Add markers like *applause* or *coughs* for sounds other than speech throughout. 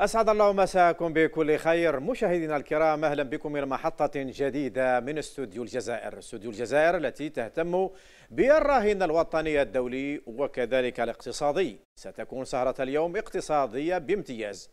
أسعد الله مساكم بكل خير مشاهدينا الكرام أهلا بكم إلى محطة جديدة من استوديو الجزائر استوديو الجزائر التي تهتم بالراهن الوطني الدولي وكذلك الاقتصادي ستكون سهرة اليوم اقتصادية بامتياز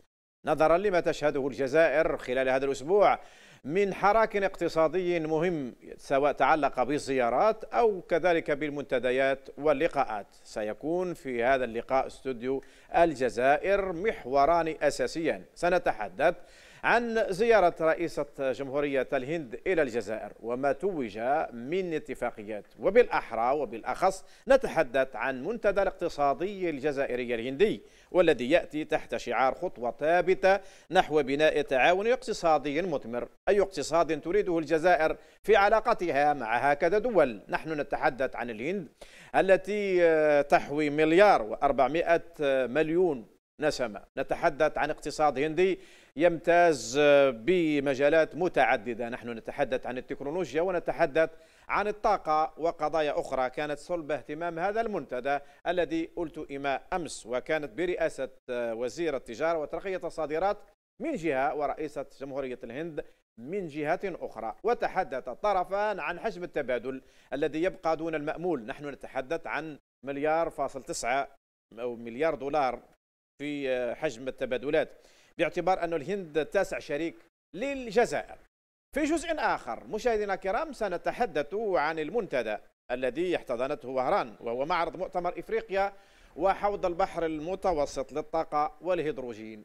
نظرا لما تشهده الجزائر خلال هذا الأسبوع من حراك اقتصادي مهم سواء تعلق بالزيارات أو كذلك بالمنتديات واللقاءات سيكون في هذا اللقاء استوديو الجزائر محوران أساسيان سنتحدث عن زيارة رئيسة جمهورية الهند إلى الجزائر وما توج من اتفاقيات وبالأحرى وبالأخص نتحدث عن منتدى الاقتصادي الجزائري الهندي والذي يأتي تحت شعار خطوة ثابتة نحو بناء تعاون اقتصادي مثمر أي اقتصاد تريده الجزائر في علاقتها مع هكذا دول نحن نتحدث عن الهند التي آه، تحوي مليار وأربعمائة مليون نسمة نتحدث عن اقتصاد هندي يمتاز آه، بمجالات متعددة نحن نتحدث عن التكنولوجيا ونتحدث عن الطاقة وقضايا أخرى كانت صلب اهتمام هذا المنتدى الذي التئم أمس وكانت برئاسة آه، وزير التجارة وترقية الصادرات من جهة ورئيسة جمهورية الهند من جهة أخرى وتحدث الطرفان عن حجم التبادل الذي يبقى دون المأمول نحن نتحدث عن مليار فاصل تسعة أو مليار دولار في آه، حجم التبادلات باعتبار أن الهند تاسع شريك للجزائر في جزء آخر مشاهدينا الكرام سنتحدث عن المنتدى الذي احتضنته وهران وهو معرض مؤتمر إفريقيا وحوض البحر المتوسط للطاقة والهيدروجين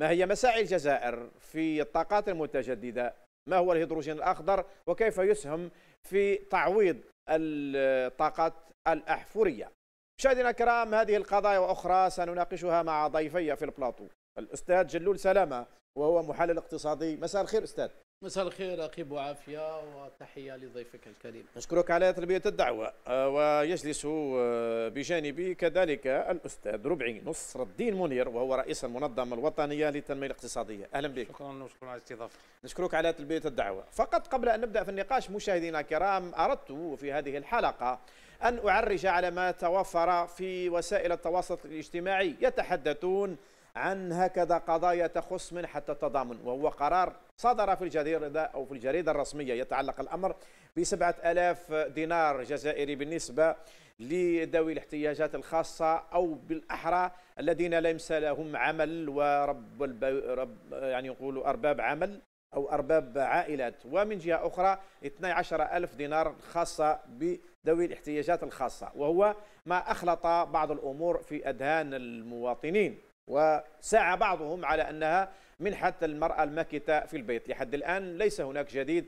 ما هي مساعي الجزائر في الطاقات المتجددة ما هو الهيدروجين الأخضر وكيف يسهم في تعويض الطاقات الأحفورية مشاهدينا الكرام هذه القضايا وأخرى سنناقشها مع ضيفي في البلاطو الأستاذ جلول سلامة وهو محلل اقتصادي مساء الخير أستاذ مساء الخير اخي ابو عافيه وتحيه لضيفك الكريم. نشكرك على تلبيه الدعوه آه، ويجلس آه، بجانبي كذلك الاستاذ ربعي نصر الدين منير وهو رئيس المنظمه الوطنيه للتنميه الاقتصاديه. اهلا بك. شكرا وشكرا على الاستضافه. نشكرك على تلبيه الدعوه. فقط قبل ان نبدا في النقاش مشاهدينا الكرام اردت في هذه الحلقه ان اعرج على ما توفر في وسائل التواصل الاجتماعي يتحدثون عن هكذا قضايا تخص منحة التضامن وهو قرار صدر في الجريدة أو في الجريدة الرسمية يتعلق الأمر بسبعة ألاف دينار جزائري بالنسبة لذوي الاحتياجات الخاصة أو بالأحرى الذين ليس لهم عمل ورب رب يعني يقولوا أرباب عمل أو أرباب عائلات ومن جهة أخرى 12 ألف دينار خاصة بذوي الاحتياجات الخاصة وهو ما أخلط بعض الأمور في أذهان المواطنين وسعى بعضهم على أنها من حتى المرأة الماكتة في البيت لحد الآن ليس هناك جديد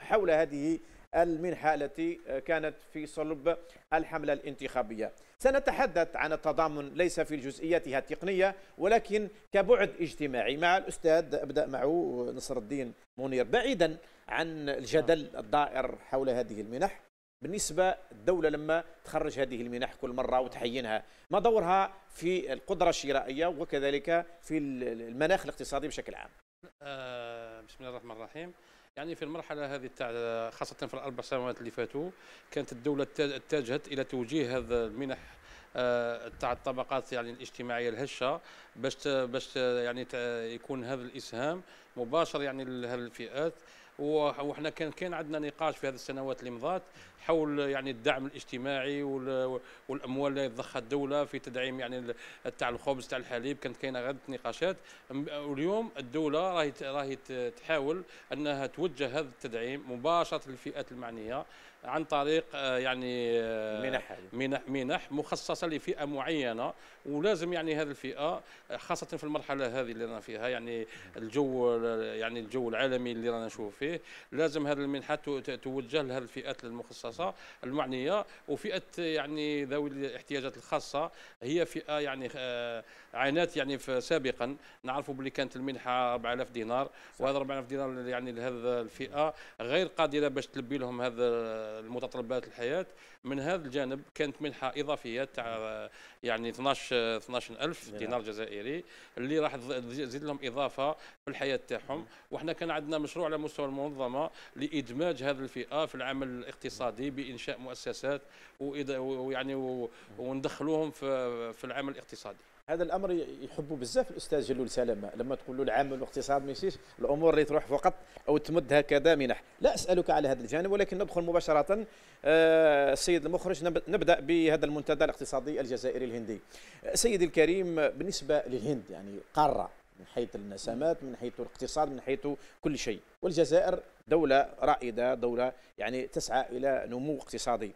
حول هذه المنحة التي كانت في صلب الحملة الانتخابية سنتحدث عن التضامن ليس في جزئياتها التقنية ولكن كبعد اجتماعي مع الأستاذ أبدأ معه نصر الدين منير بعيدا عن الجدل الدائر حول هذه المنح بالنسبة الدولة لما تخرج هذه المنح كل مرة وتحينها ما دورها في القدرة الشرائية وكذلك في المناخ الاقتصادي بشكل عام آه، بسم الله الرحمن الرحيم يعني في المرحله هذه تاع خاصه في الاربع سنوات اللي فاتوا كانت الدوله اتجهت الى توجيه هذا المنح آه، تاع الطبقات يعني الاجتماعيه الهشه باش باش يعني يكون هذا الاسهام مباشر يعني لهذه الفئات وحنا كان كان عندنا نقاش في هذه السنوات اللي مضات حول يعني الدعم الاجتماعي والاموال اللي تضخها الدوله في تدعيم يعني تاع الخبز تاع الحليب كانت كاينه غير نقاشات واليوم الدوله راهي راهي تحاول انها توجه هذا التدعيم مباشره للفئات المعنيه عن طريق آه، يعني منح منح, منح مخصصه لفئه معينه ولازم يعني هذه الفئه آه، خاصه في المرحله هذه اللي رانا فيها يعني الجو آه، يعني الجو العالمي اللي رانا نشوف فيه لازم هذه المنحه توجه لهذه الفئات المخصصه المعنيه وفئه يعني ذوي الاحتياجات الخاصه هي فئه يعني عانات يعني سابقا نعرفوا بلي كانت المنحه 4000 دينار وهذا 4000 دينار يعني لهذه الفئه غير قادره باش تلبي لهم هذا المتطلبات الحياه من هذا الجانب كانت منحه اضافيه تاع يعني 12 12000 نعم. دينار جزائري اللي راح تزيد لهم اضافه في الحياه تاعهم وحنا كان عندنا مشروع على مستوى المنظمه لادماج هذه الفئه في العمل الاقتصادي بانشاء مؤسسات ويعني وندخلوهم في العمل الاقتصادي هذا الامر يحبوا بزاف الاستاذ جلول سلامه لما تقول له العمل والاقتصاد ما الامور اللي تروح فقط او تمد هكذا منح لا اسالك على هذا الجانب ولكن ندخل مباشره آه، السيد المخرج نبدا بهذا المنتدى الاقتصادي الجزائري الهندي آه، سيدي الكريم آه، بالنسبه للهند يعني قاره من حيث النسمات من حيث الاقتصاد من حيث كل شيء والجزائر دولة رائدة دولة يعني تسعى إلى نمو اقتصادي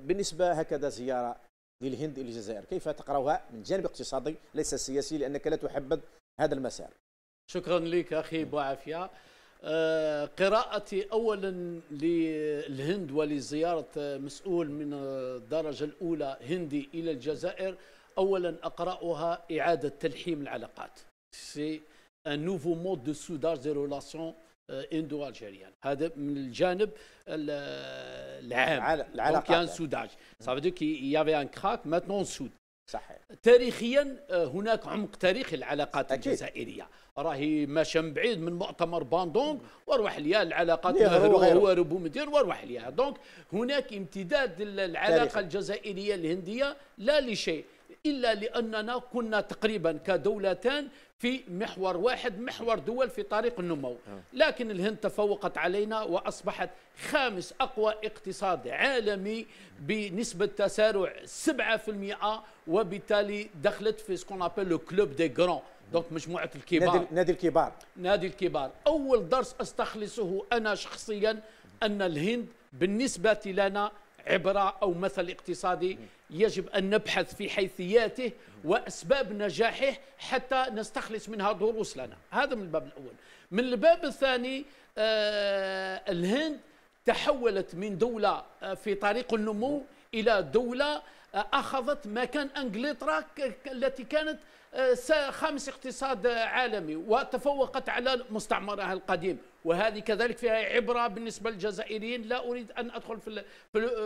بالنسبة هكذا زيارة للهند إلى الجزائر كيف تقرأها من جانب اقتصادي ليس سياسي لأنك لا تحبذ هذا المسار شكرا لك أخي بوعافية آه، قراءتي اولا للهند ولزياره مسؤول من الدرجه الاولى هندي الى الجزائر اولا اقراها اعاده تلحيم العلاقات سي ان نوفو مود دو سوداج دي ريلاسيون آه، اندوال شريان هذا من الجانب العام العلاقات كان سوداج صافي يافي ان كراك ماتنون سود صحيح تاريخيا آه، هناك عمق تاريخي العلاقات أكيد. الجزائريه راهي ماشى من بعيد من مؤتمر باندونغ واروح ليا العلاقات هو ربو مدير واروح ليا دونك هناك امتداد العلاقه تاريخي. الجزائريه الهنديه لا لشيء الا لاننا كنا تقريبا كدولتان في محور واحد محور دول في طريق النمو آه. لكن الهند تفوقت علينا وأصبحت خامس أقوى اقتصاد عالمي بنسبة تسارع 7% وبالتالي دخلت في سكون ابل كلوب دي جران دونك مجموعة الكبار نادي, نادي الكبار نادي الكبار أول درس أستخلصه أنا شخصيا أن الهند بالنسبة لنا عبرة أو مثل اقتصادي يجب أن نبحث في حيثياته وأسباب نجاحه حتى نستخلص منها دروس لنا هذا من الباب الأول من الباب الثاني آه، الهند تحولت من دولة آه، في طريق النمو إلى دولة آه، أخذت مكان أنجلترا التي كانت خامس اقتصاد عالمي وتفوقت على مستعمرها القديم وهذه كذلك فيها عبره بالنسبه للجزائريين لا اريد ان ادخل في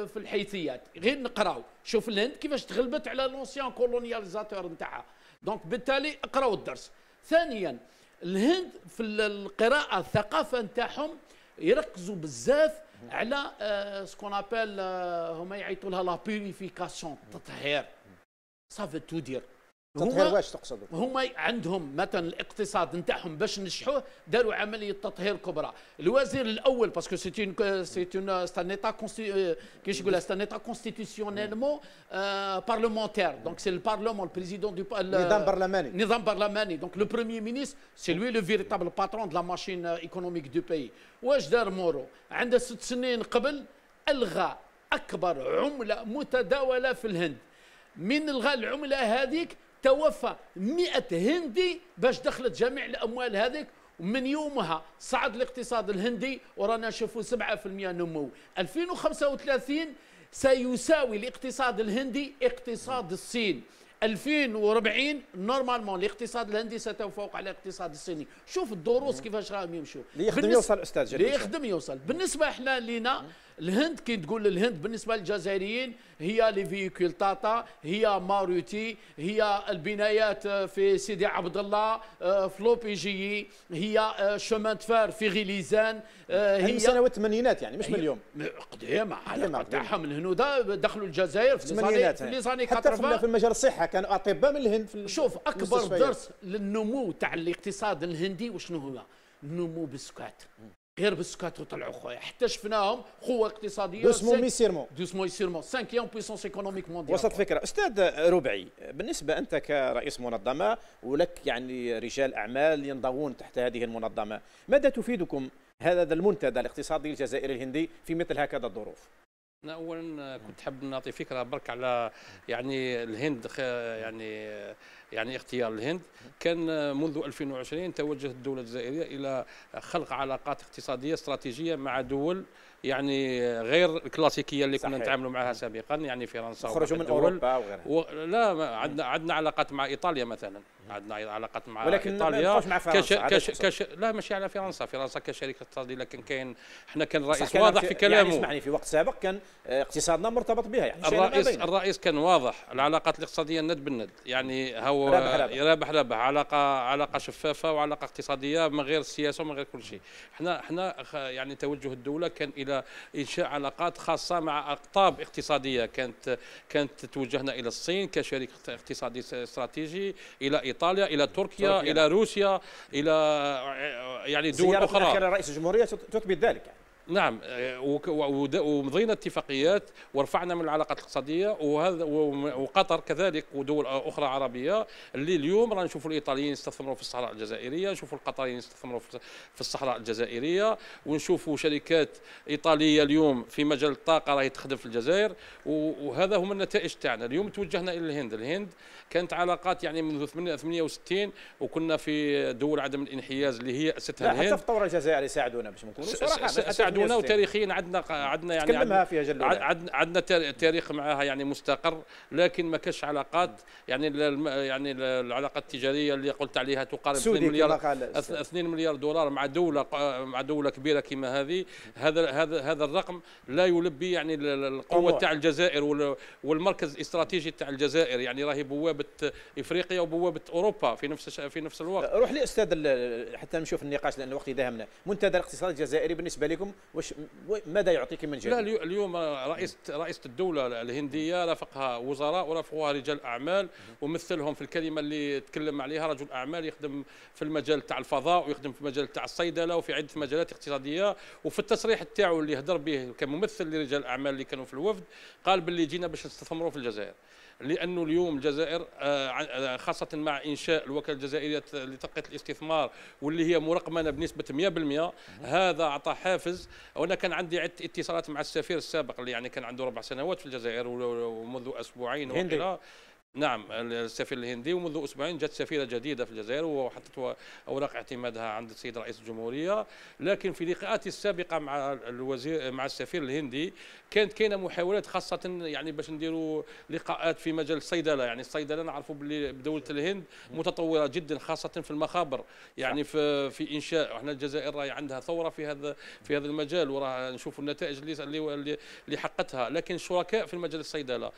في الحيثيات غير نقراو شوف الهند كيفاش تغلبت على لونسيان كولونياليزاتور نتاعها دونك بالتالي اقراو الدرس ثانيا الهند في القراءه الثقافه نتاعهم يركزوا بزاف على سكون آه، ابل آه، هما يعيطوا لها لا بيوريفيكاسيون التطهير سافي تو دير تطهير واش تقصد هما عندهم مثلا الاقتصاد نتاعهم باش نجحوه داروا عمليه تطهير كبرى الوزير الاول باسكو سي سيتي سي ايتا كيش يقولها ان ايتا كونستيتيسيونيلمون بارلمونتير دونك سي البارلمون البريزيدون دو نظام برلماني نظام برلماني دونك لو برومي مينيست سي لوي لو فيريتابل باترون دو لا ماشين ايكونوميك دو باي واش دار مورو عنده ست سنين قبل الغى اكبر عمله متداوله في الهند من الغى العمله هذيك توفى 100 هندي باش دخلت جميع الاموال هذيك ومن يومها صعد الاقتصاد الهندي ورانا نشوفوا 7% نمو 2035 سيساوي الاقتصاد الهندي اقتصاد الصين 2040 نورمالمون الاقتصاد الهندي سيتفوق على الاقتصاد الصيني شوف الدروس كيفاش راهم يمشوا اللي يخدم يوصل استاذ اللي يخدم يوصل بالنسبه احنا لينا الهند كي تقول الهند بالنسبه للجزائريين هي لي فيكول طاطا هي ماروتي هي البنايات آه، في سيدي عبد الله آه، في لوبيجي هي شومان آه، تفار في غليزان هي من يعني سنوات الثمانينات يعني مش من اليوم قديمه على من الهنود دخلوا الجزائر في الثمانينات يعني. في ليزاني حتى في المجال الصحه كانوا اطباء من الهند في شوف اكبر درس للنمو تاع الاقتصاد الهندي وشنو هو؟ النمو بالسكات غير بالسكات وطلعوا خويا حتى شفناهم قوه اقتصاديه دوسمون ميسيرمون دوسمون ميسيرمون سانكيام بويسونس ايكونوميك مونديال وصلت فكره استاذ ربعي بالنسبه انت كرئيس منظمه ولك يعني رجال اعمال ينضوون تحت هذه المنظمه ماذا تفيدكم هذا المنتدى الاقتصادي الجزائري الهندي في مثل هكذا الظروف انا اولا كنت حاب نعطي فكره برك على يعني الهند يعني يعني اختيار الهند كان منذ 2020 توجهت الدولة الجزائرية إلى خلق علاقات اقتصادية استراتيجية مع دول يعني غير الكلاسيكيه اللي كنا نتعاملوا معها سابقا يعني فرنسا خرجوا من اوروبا وغيرها و... لا عندنا عندنا علاقات مع ايطاليا مثلا عندنا علاقات مع ولكن ايطاليا مع فرنسا كش... كش... كش... لا ماشي على فرنسا فرنسا كشركه اقتصاديه لكن كاين حنا كان الرئيس واضح في, في يعني كلامه يعني اسمعني في وقت سابق كان آه، اقتصادنا مرتبط بها يعني الرئيس الرئيس كان واضح العلاقات الاقتصاديه ند بالند يعني هو رابح رابح, رابح, رابح علاقه علاقه شفافه وعلاقه اقتصاديه من غير السياسه ومن غير كل شيء حنا حنا يعني توجه الدوله كان الى انشاء علاقات خاصه مع اقطاب اقتصاديه كانت كانت توجهنا الى الصين كشريك اقتصادي استراتيجي الى ايطاليا ايطاليا الى تركيا, تركيا. الى روسيا الى يعني دول اخرى رئيس الجمهوريه تثبت ذلك نعم آه، ومضينا اتفاقيات ورفعنا من العلاقات الاقتصاديه وهذا وقطر كذلك ودول اخرى عربيه اللي اليوم رانا نشوفوا الايطاليين يستثمروا في الصحراء الجزائريه نشوفوا القطريين يستثمروا في الصحراء الجزائريه ونشوفوا شركات ايطاليه اليوم في مجال الطاقه راهي تخدم في الجزائر وهذا هما النتائج تاعنا اليوم توجهنا الى الهند الهند كانت علاقات يعني منذ 68 وكنا في دول عدم الانحياز اللي هي اسسها الهند حتى في الثوره الجزائري ساعدونا باش نكونوا صراحه يساعدونا يعني وتاريخيا عندنا عندنا يعني عندنا فيها جل عندنا عندنا تاريخ معها يعني مستقر لكن ما كاش علاقات يعني يعني العلاقه التجاريه اللي قلت عليها تقارب 2 مليار 2 مليار دولار مع دوله مع دوله كبيره كما هذه هذا هذا هذا الرقم لا يلبي يعني القوه تاع الجزائر والمركز الاستراتيجي تاع الجزائر يعني راهي بوابه افريقيا وبوابه اوروبا في نفس في نفس الوقت روح لي استاذ حتى نشوف النقاش لان الوقت يداهمنا منتدى الاقتصاد الجزائري بالنسبه لكم واش ماذا يعطيك من جديد؟ لا اليوم رئيس رئيسه الدوله الهنديه رافقها وزراء ورافقوها رجال اعمال ومثلهم في الكلمه اللي تكلم عليها رجل اعمال يخدم في المجال تاع الفضاء ويخدم في المجال تاع الصيدله وفي عده مجالات اقتصاديه وفي التصريح تاعو اللي هدر به كممثل لرجال الاعمال اللي كانوا في الوفد قال باللي جينا باش نستثمروا في الجزائر لانه اليوم الجزائر آه، آه، خاصه مع انشاء الوكاله الجزائريه لتقية الاستثمار واللي هي مرقمنه بنسبه 100% هذا اعطى حافز وانا كان عندي عده اتصالات مع السفير السابق اللي يعني كان عنده ربع سنوات في الجزائر ومنذ اسبوعين وقيله نعم السفير الهندي ومنذ اسبوعين جت سفيره جديده في الجزائر وحطت اوراق اعتمادها عند السيد رئيس الجمهوريه لكن في لقاءاتي السابقه مع الوزير مع السفير الهندي كانت كاينه محاولات خاصه يعني باش نديروا لقاءات في مجال الصيدله يعني الصيدله نعرفوا باللي بدوله الهند متطوره جدا خاصه في المخابر يعني في في انشاء وحنا الجزائر راهي عندها ثوره في هذا في هذا المجال وراه نشوفوا النتائج اللي اللي حققتها لكن شركاء في مجال الصيدله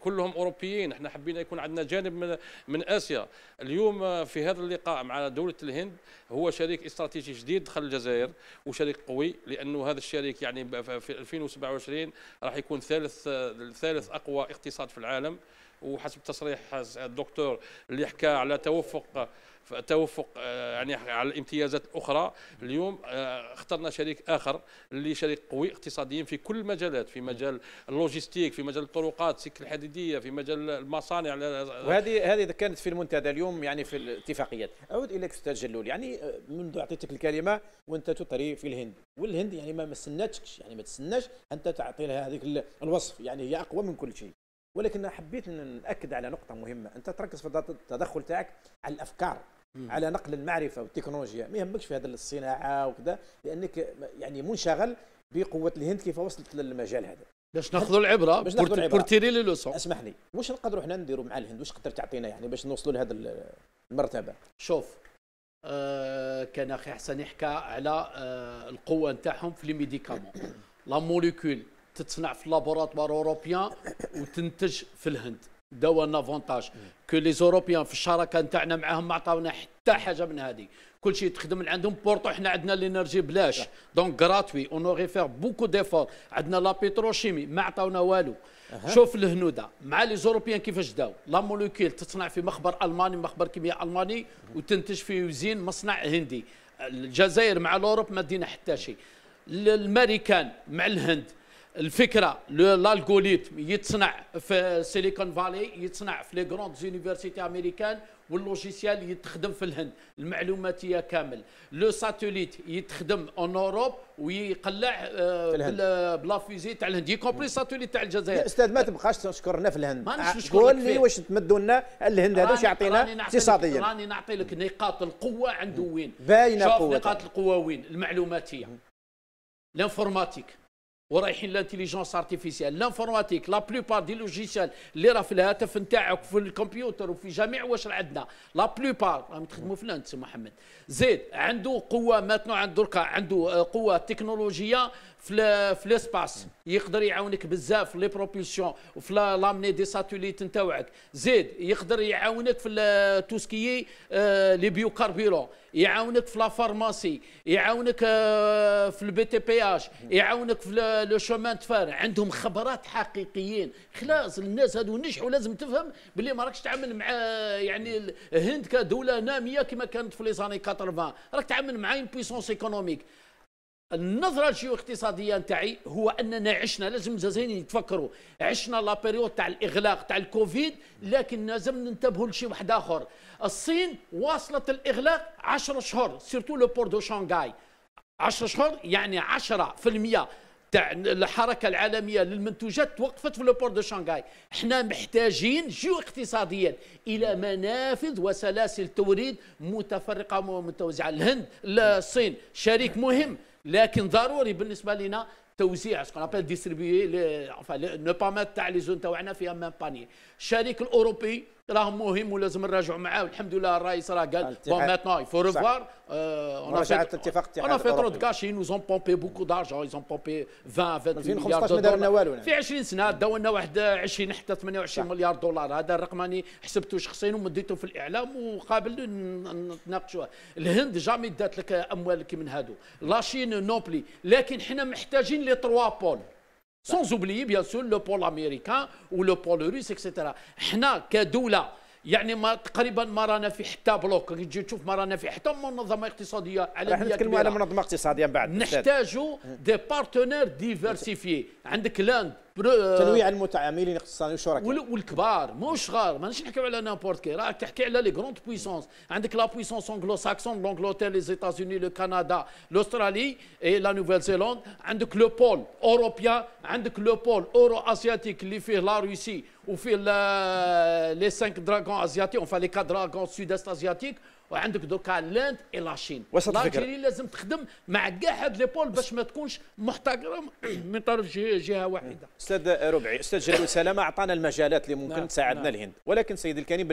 كلهم اوروبيين احنا حبينا يكون عندنا جانب من من اسيا اليوم في هذا اللقاء مع دوله الهند هو شريك استراتيجي جديد دخل الجزائر وشريك قوي لانه هذا الشريك يعني في 2027 راح يكون ثالث ثالث اقوى اقتصاد في العالم وحسب تصريح الدكتور اللي حكى على توفق توفق آه، يعني على الامتيازات الاخرى اليوم آه، اخترنا شريك اخر اللي شريك قوي اقتصاديا في كل المجالات في مجال اللوجيستيك في مجال الطرقات السكه الحديديه في مجال المصانع وهذه هذه كانت في المنتدى اليوم يعني في الاتفاقيات اعود اليك استاذ جلول يعني آه، منذ اعطيتك الكلمه وانت تطري في الهند والهند يعني ما مسناتكش يعني ما تسناش انت تعطي لها هذيك الوصف يعني هي اقوى من كل شيء ولكن حبيت ناكد على نقطه مهمه انت تركز في التدخل تاعك على الافكار مم. على نقل المعرفه والتكنولوجيا ما يهمكش في هذا الصناعه وكذا لانك يعني منشغل بقوه الهند كيف وصلت للمجال هذا باش ناخذوا العبره باش ناخذوا العبره بورتيري لي لوسون اسمح لي واش نقدروا حنا نديروا مع الهند واش تقدر تعطينا يعني باش نوصلوا لهذا المرتبه شوف آه كان اخي حسن يحكى على آه القوه نتاعهم في لي ميديكامون *coughs* لا موليكول تتصنع في لابوراتوار اوروبيان وتنتج في الهند ده نافونتاج كو لي زوروبيان في الشراكه نتاعنا معاهم ما عطاونا حتى حاجه من هذه كل شيء تخدم عندهم بورتو احنا عندنا لينرجي بلاش دونك غراتوي اون اوري فيغ بوكو ديفور عندنا لا بيتروشيمي ما عطاونا والو أه. شوف الهنوده مع لي زوروبيان كيفاش داو لا موليكيل تصنع في مخبر الماني مخبر كيمياء الماني وتنتج في وزين مصنع هندي الجزائر مع الاوروب ما دينا حتى شيء الامريكان مع الهند الفكره الالغوريثم يتصنع في سيليكون فالي يتصنع في لي غروند زونيفرسيتي امريكان واللوجيسيال يتخدم في الهند المعلوماتيه كامل لو ساتوليت يتخدم اون اوروب ويقلع آه، بلا فيزي تاع الهند يكوبري ساتوليت تاع الجزائر استاذ ما تبقاش تشكرنا في الهند آه، قول لي واش تمدوا لنا الهند هذا واش يعطينا اقتصاديا راني نعطي لك نقاط القوه عنده وين باينه قوه نقاط القوه وين المعلوماتيه لانفورماتيك ورايحين لانتيليجونس ارتيفيسيال لانفورماتيك لا بلوبار دي لوجيسيال اللي راه في الهاتف نتاعك وفي الكمبيوتر وفي جميع واش عندنا لا بلوبار راهم تخدموا في لانت محمد زيد عنده قوه ماتنو عنده دركا عنده آه، قوه تكنولوجيه في في ليسباس يقدر يعاونك بزاف في لي بروبولسيون وفي لامني دي ساتوليت نتاوعك زيد يقدر يعاونك في توسكي آه، لي بيو كاربيرون يعاونك في لا آه، فارماسي يعاونك في البي تي بي اش يعاونك في لو شومان تفار عندهم خبرات حقيقيين خلاص الناس هذو نجحوا لازم تفهم باللي ما راكش تعامل مع آه، يعني الهند كدوله ناميه كما كانت في لي زاني 80 راك تعامل مع اون بويسونس ايكونوميك النظره الجيواقتصاديه نتاعي هو اننا عشنا لازم الجزائريين يتفكروا عشنا لا بيريود تاع الاغلاق تاع الكوفيد لكن لازم ننتبهوا لشيء واحد اخر الصين واصلت الاغلاق 10 شهور سيرتو لو بور دو شانغاي 10 شهور يعني 10% تاع الحركه العالميه للمنتوجات توقفت في لوبور دو شانغاي، احنا محتاجين جيو اقتصاديا الى منافذ وسلاسل توريد متفرقه ومتوزعه الهند الصين شريك مهم لكن ضروري بالنسبه لنا توزيع سكون ابل ديستريبيي نو با مات تاع لي زون تاعنا فيها ميم باني الشريك الاوروبي راه مهم ولازم نراجعوا معاه والحمد لله الرئيس راه قال بون ماتنون فو ريفوار الاتفاق اتفاق انا في ترو كاشي نو زون بومبي بوكو دارجون زون بومبي 20 20 مليار 2015 ما درنا والو في 20 سنه داو لنا واحد 20 حتى 28 مليار دولار هذا الرقم راني حسبته شخصيا ومديته في الاعلام وقابل نناقشوه الهند جامي دات لك اموال كي من هادو لاشين نوبلي لكن حنا محتاجين لي تروا بول sans oublier bien sûr le pôle américain ou le pôle russe etc احنا كدوله يعني ما تقريبا ما رانا في حتى بلوك كي تجي تشوف ما رانا في حتى منظمه اقتصاديه على احنا نتكلموا على منظمه اقتصاديه بعد نحتاجوا دي بارتنير ديفيرسيفي عندك لاند diversification mutuel économique et grandes puissances, la puissance anglo-saxonne les États-Unis, le Canada, l'Australie et la Nouvelle-Zélande, le pôle européen, euro la Russie dragons les quatre dragons sud-est asiatiques وعندك دوكا لاند اي لاشين لالجيري لازم تخدم مع كاع هاد لي بول باش ما تكونش محتكره *clears throat* من طرف جهه, واحده استاذ ربعي استاذ جلال سلامه اعطانا المجالات اللي ممكن نعم. تساعدنا نعم. الهند ولكن سيد الكريم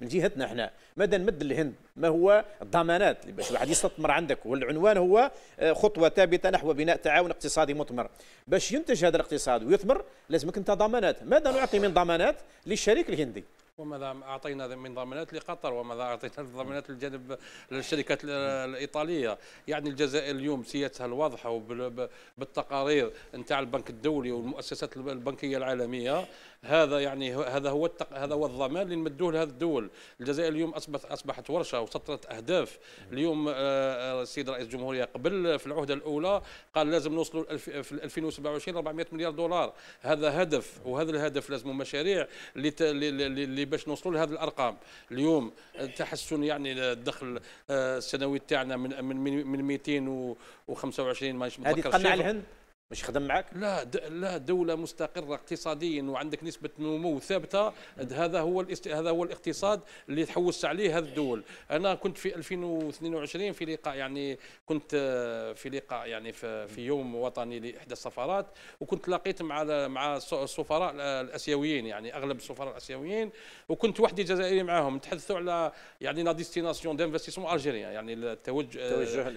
من جهتنا احنا ماذا نمد الهند ما هو الضمانات اللي باش الواحد يستثمر عندك والعنوان هو آه، خطوه ثابته نحو بناء تعاون اقتصادي مثمر باش ينتج هذا الاقتصاد ويثمر لازمك انت ضمانات ماذا نعطي من ضمانات للشريك الهندي وماذا اعطينا من ضمانات لقطر وماذا اعطينا من ضمانات للجانب للشركات الايطاليه يعني الجزائر اليوم سيادتها الواضحه وبالتقارير نتاع البنك الدولي والمؤسسات البنكيه العالميه هذا يعني هذا هو التق... هذا هو الضمان اللي نمدوه لهذه الدول الجزائر اليوم اصبحت اصبحت ورشه وسطرت اهداف اليوم آه، آه، السيد رئيس الجمهوريه قبل في العهده الاولى قال لازم نوصلوا في 2027 400 مليار دولار هذا هدف وهذا الهدف لازم مشاريع اللي باش نوصلوا لهذه الارقام اليوم تحسن يعني الدخل آه، السنوي تاعنا من من من 225 ما هذه قناع الهند مش خدم معك؟ لا د... لا دولة مستقرة اقتصاديا وعندك نسبة نمو ثابتة هذا هو الاست... هذا هو الاقتصاد اللي تحوس عليه هذه الدول، أنا كنت في 2022 في لقاء يعني كنت آه، في لقاء يعني في, في يوم وطني لإحدى السفارات وكنت لقيت مع مع السفراء الآسيويين يعني أغلب السفراء الآسيويين وكنت وحدي جزائري معاهم نتحدثوا على يعني لا ديستيناسيون دانفستيسمون ألجيريا يعني آه، التوجه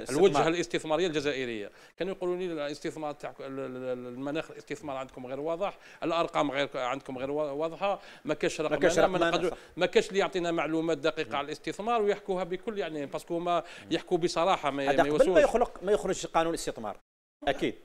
الوجهة الاستثمارية الجزائرية، كانوا يقولوا لي الاستثمار تاعك المناخ الاستثمار عندكم غير واضح الارقام غير عندكم غير واضحه ما كاش رقم ما كاش ما, ما كاش اللي يعطينا معلومات دقيقه على الاستثمار ويحكوها بكل يعني باسكو هما يحكوا بصراحه ما, يوصلوش قبل ما يخلق ما يخرج قانون الاستثمار اكيد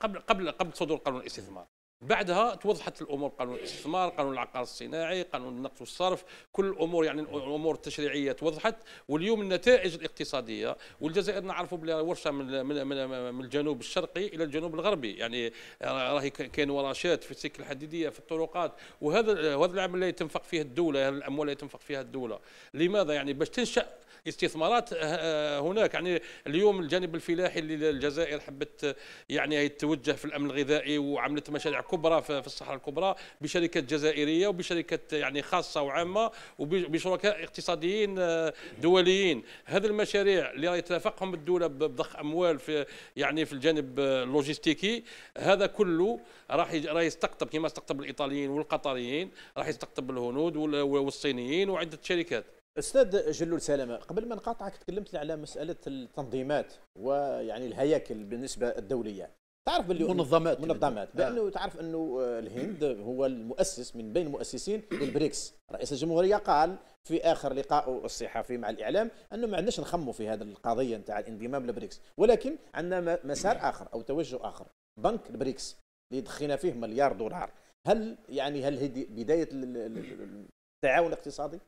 قبل قبل قبل صدور قانون الاستثمار بعدها توضحت الامور قانون الاستثمار قانون العقار الصناعي قانون النقد والصرف كل الامور يعني الامور التشريعيه توضحت واليوم النتائج الاقتصاديه والجزائر نعرفوا بلي ورشه من, من, من, من الجنوب الشرقي الى الجنوب الغربي يعني راهي كاين ورشات في السكه الحديديه في الطرقات وهذا وهذا العمل اللي تنفق فيه الدوله الاموال اللي تنفق فيها الدوله لماذا يعني باش تنشا استثمارات آه، آه، هناك يعني اليوم الجانب الفلاحي اللي الجزائر حبت يعني يتوجه في الامن الغذائي وعملت مشاريع كبرى في الصحراء الكبرى بشركات جزائريه وبشركات يعني خاصه وعامه وبشركاء اقتصاديين آه، دوليين هذه المشاريع اللي راهي ترافقهم الدوله بضخ اموال في يعني في الجانب اللوجستيكي هذا كله راح راح يستقطب كما استقطب الايطاليين والقطريين راح يستقطب الهنود والصينيين وعده شركات استاذ جلول سلامه قبل ما نقاطعك تكلمت على مساله التنظيمات ويعني الهياكل بالنسبه الدوليه تعرف باللي منظمات منظمات بانه نعم. تعرف انه الهند هو المؤسس من بين المؤسسين للبريكس رئيس الجمهوريه قال في اخر لقاء الصحفي مع الاعلام انه ما عندناش نخموا في هذه القضيه نتاع الانضمام للبريكس ولكن عندنا مسار اخر او توجه اخر بنك البريكس اللي دخينا فيه مليار دولار هل يعني هل هدي بدايه التعاون الاقتصادي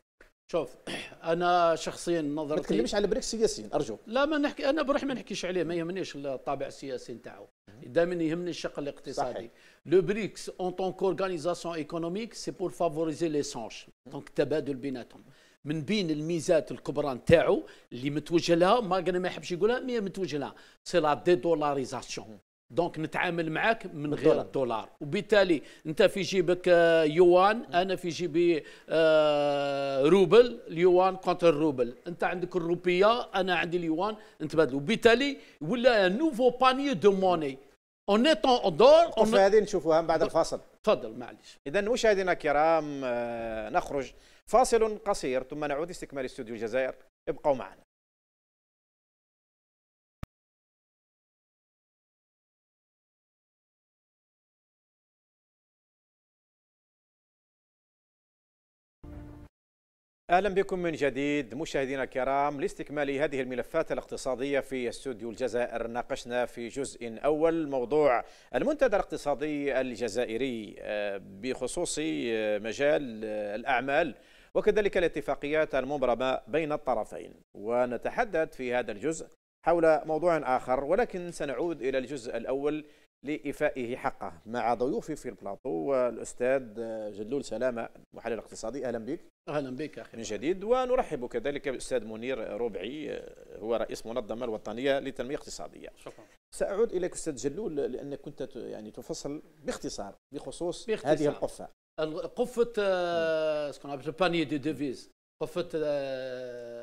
شوف *clears throat* انا شخصيا نظرتي ما تكلمش على بريكس سياسي ارجوك لا ما نحكي انا بروح ما نحكيش عليه ما يهمنيش الطابع السياسي نتاعو دائما يهمني الشق الاقتصادي لو بريكس اون طون كورغانيزاسيون ايكونوميك سي بور فافوريزي لي سونش دونك التبادل بيناتهم من بين الميزات الكبرى نتاعو اللي متوجه لها ما ما يحبش يقولها مي متوجه لها سي لا دي دولاريزاسيون دونك نتعامل معاك من غير الدولار, الدولار. وبالتالي انت في جيبك آه، يوان انا في جيبي آه، روبل اليوان كونتر الروبل انت عندك الروبيه انا عندي اليوان نتبادلوا وبالتالي ولا نوفو باني دو موني اون ايتون دور اون هذه نشوفوها من بعد الفاصل تفضل معليش اذا مشاهدينا الكرام آه، نخرج فاصل قصير ثم نعود استكمال استوديو الجزائر ابقوا معنا اهلا بكم من جديد مشاهدينا الكرام لاستكمال هذه الملفات الاقتصاديه في استوديو الجزائر ناقشنا في جزء اول موضوع المنتدى الاقتصادي الجزائري آه، بخصوص آه، مجال آه، الاعمال وكذلك الاتفاقيات المبرمه بين الطرفين ونتحدث في هذا الجزء حول موضوع اخر ولكن سنعود الى الجزء الاول لإفائه حقه مع ضيوفي في البلاطو والأستاذ جلول سلامة المحلل الاقتصادي أهلا بك أهلا بك أخي من جديد ونرحب كذلك بالأستاذ منير ربعي هو رئيس منظمة الوطنية للتنمية الاقتصادية شكرا سأعود إليك أستاذ جلول لأنك كنت يعني تفصل باختصار بخصوص باختصار. هذه القفة قفة سكون باني دي ديفيز قفة آه،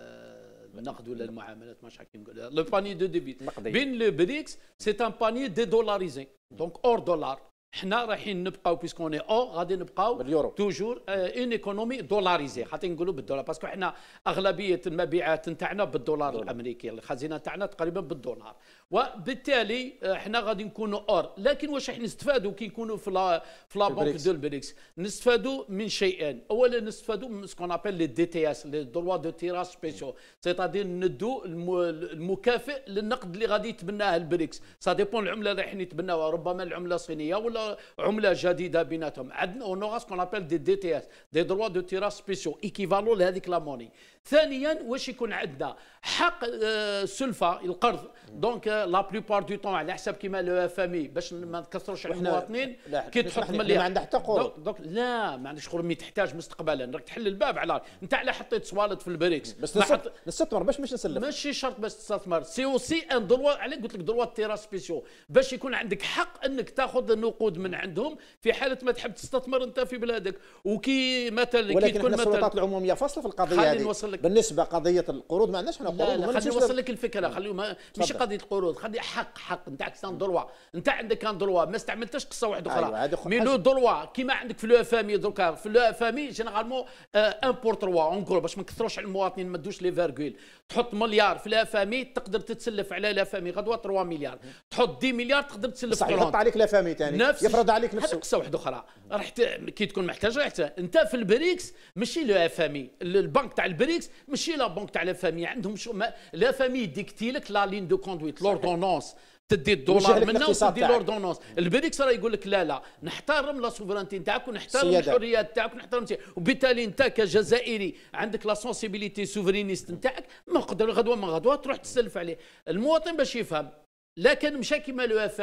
النقد ولا المعاملات ماش حكيم لو باني دو ديبيت بين لو بريكس سي ان باني دي دولاريزي دونك اور دولار حنا رايحين نبقاو بيسكون اي او غادي نبقاو باليورو توجور اون ايكونومي دولاريزي خاطر نقولوا بالدولار باسكو حنا اغلبيه المبيعات نتاعنا بالدولار الامريكي الخزينه نتاعنا تقريبا بالدولار وبالتالي احنا آه، غادي نكونوا اور لكن واش احنا نستفادوا كي نكونوا في لا في لا بنك دو البريكس نستفادوا من شيئين اولا نستفادوا من سكون ابل لي دي تي اس لي دروا دو تيراج سبيسيو سيتادير ندو المكافئ للنقد اللي غادي يتبناه البريكس سا ديبون العمله اللي احنا نتبناوها ربما العمله الصينيه ولا عمله جديده بيناتهم عندنا اون سكون ابل دي دي تي اس دي دروا دو تيراج سبيسيو ايكيفالون لهذيك لا موني ثانيا واش يكون عندنا حق السلفه آه، القرض دونك آه، لا بلوبار دو طون على حساب كيما لو اف ام اي باش ما نكسروش على المواطنين كي تحط مليار ما عندها حتى قروض لا ما عندهاش قروض مي تحتاج مستقبلا راك تحل الباب على انت على حطيت صوالد في البريكس بس نستثمر باش باش نسلف ماشي شرط باش تستثمر سي او سي ان دروا على قلت لك دروا تيرا سبيسيو باش يكون عندك حق انك تاخذ النقود من عندهم في حاله ما تحب تستثمر انت في بلادك وكي مثلا ولكن كي تكون مثلا السلطات العموميه فاصله في القضيه هذه لك بالنسبه قضيه القروض ما عندناش احنا قروض لا, لا خليني نوصل لك الفكره نعم. خلي ما مش قضيه القروض خلي حق حق نتاعك سان دروا انت عندك كان دروا ما استعملتش قصه واحده اخرى أيوة مي لو دروا كيما عندك في لو افامي دركا في لو افامي جينيرالمون ان بور تروا كرو باش ما نكثروش على المواطنين ما تدوش لي فيرغول تحط مليار في لا فامي تقدر تتسلف على لا فامي غدوه 3 مليار تحط 10 مليار تقدر تسلف صح يحط عليك لا فامي ثاني يفرض عليك نفسه قصه واحده اخرى راح كي تكون محتاج راح انت في البريكس ماشي لو افامي البنك تاع البريكس سيرفيس ماشي لا بنك تاع لا فامي عندهم شو ما لا فامي ديكتي لك لا لين دو كوندويت لوردونونس تدي الدولار منا وتدي لوردونونس البريكس راه يقول لك لا لا نحترم لا سوفرانتي نتاعك ونحترم الحريات نتاعك ونحترم وبالتالي انت كجزائري عندك لا سونسيبيليتي سوفرينيست نتاعك ما قدر غدوه ما غدوه تروح تسلف عليه المواطن باش يفهم لكن مشا مشى كيما لو اف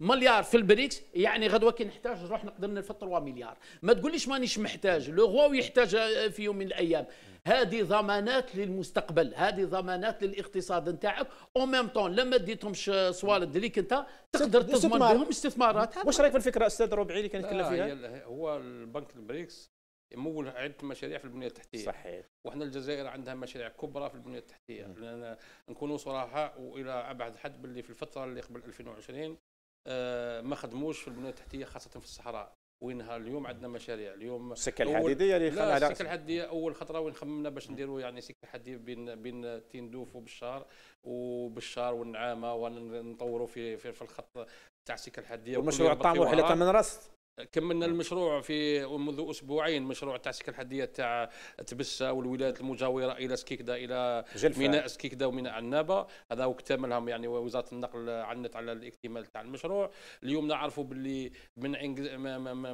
مليار في البريكس يعني غدوه كي نحتاج نروح نقدر نرفد 3 مليار ما تقوليش مانيش محتاج لو غواو يحتاج في يوم من الايام هذه ضمانات للمستقبل هذه ضمانات للاقتصاد نتاعك او ميم طون لما ديتهمش صوالد ليك انت تقدر تضمن بهم استثمارات واش رايك في الفكره استاذ ربعي اللي كان يتكلم فيها هو البنك البريكس مول عده مشاريع في البنيه التحتيه صحيح وحنا الجزائر عندها مشاريع كبرى في البنيه التحتيه لان نكونوا صراحه والى ابعد حد باللي في الفتره اللي قبل 2020 آه ما خدموش في البنيه التحتيه خاصه في الصحراء وينها اليوم عندنا مشاريع اليوم السكه الحديديه اللي خلها لا السكه الحديديه اول خطره وين خممنا باش نديروا يعني سكه حديديه بين بين تندوف وبشار وبشار والنعامه ونطوروا في في, في الخط تاع السكه الحديديه ومشروع اللي وحلقه من راس كملنا نعم. المشروع في منذ اسبوعين مشروع تاع سكه الحديه تاع تبسه والولايات المجاوره الى سكيكدا الى جلفة. ميناء سكيكدا وميناء عنابه هذا اكتملهم يعني وزاره النقل عنت على الاكتمال تاع المشروع اليوم نعرفوا باللي من إنجز...